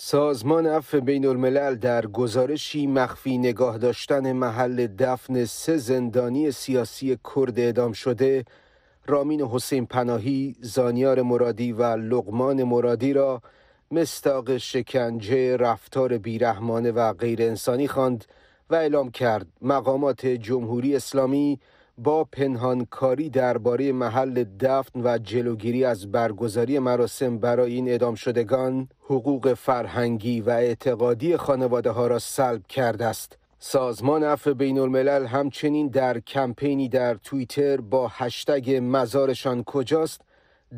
سازمان عفو بین الملل در گزارشی مخفی نگاه داشتن محل دفن سه زندانی سیاسی کرد اعدام شده رامین حسین پناهی، زانیار مرادی و لغمان مرادی را مستاق شکنجه رفتار بیرحمانه و غیر انسانی خواند و اعلام کرد مقامات جمهوری اسلامی با پنهانکاری درباره محل دفن و جلوگیری از برگزاری مراسم برای این ادام شدگان حقوق فرهنگی و اعتقادی خانواده ها را سلب کرده است. سازمان عفو بین الملل همچنین در کمپینی در توییتر با هشتگ مزارشان کجاست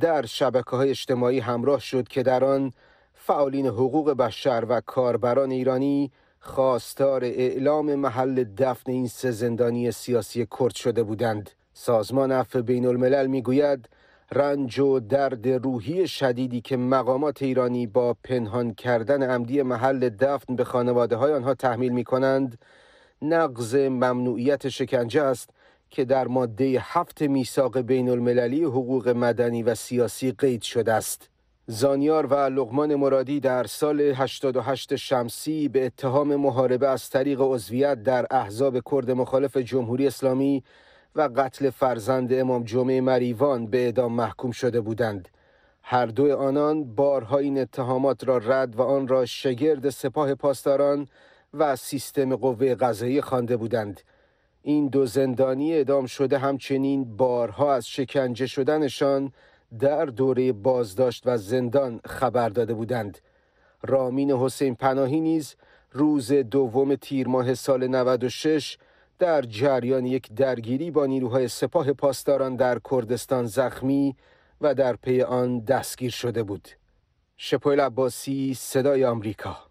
در شبکه های اجتماعی همراه شد که در آن فعالین حقوق بشر و کاربران ایرانی خواستار اعلام محل دفن این سه زندانی سیاسی کرد شده بودند سازمان عفو بین الملل می گوید رنج و درد روحی شدیدی که مقامات ایرانی با پنهان کردن عمدی محل دفن به خانواده های آنها تحمیل می کنند نقض ممنوعیت شکنجه است که در ماده هفت میثاق بین المللی حقوق مدنی و سیاسی قید شده است. زانیار و لغمان مرادی در سال 88 شمسی به اتهام محاربه از طریق عضویت در احزاب کرد مخالف جمهوری اسلامی و قتل فرزند امام جمعه مریوان به اعدام محکوم شده بودند. هر دو آنان بارها این اتهامات را رد و آن را شگرد سپاه پاسداران و سیستم قوه قضایی خوانده بودند. این دو زندانی اعدام شده همچنین بارها از شکنجه شدنشان در دوره بازداشت و زندان خبر داده بودند رامین حسین پناهی نیز روز دوم تیر ماه سال 96 در جریان یک درگیری با نیروهای سپاه پاسداران در کردستان زخمی و در پی آن دستگیر شده بود شپول عباسی صدای آمریکا